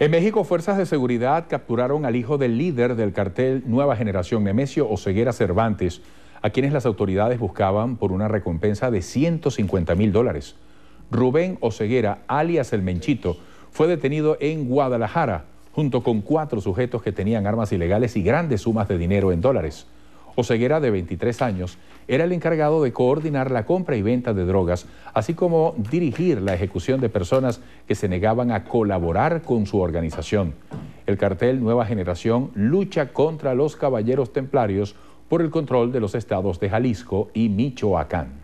En México, fuerzas de seguridad capturaron al hijo del líder del cartel Nueva Generación, Nemesio Oseguera Cervantes, a quienes las autoridades buscaban por una recompensa de 150 mil dólares. Rubén Oseguera, alias El Menchito, fue detenido en Guadalajara, junto con cuatro sujetos que tenían armas ilegales y grandes sumas de dinero en dólares. Oseguera, de 23 años, era el encargado de coordinar la compra y venta de drogas, así como dirigir la ejecución de personas que se negaban a colaborar con su organización. El cartel Nueva Generación lucha contra los caballeros templarios por el control de los estados de Jalisco y Michoacán.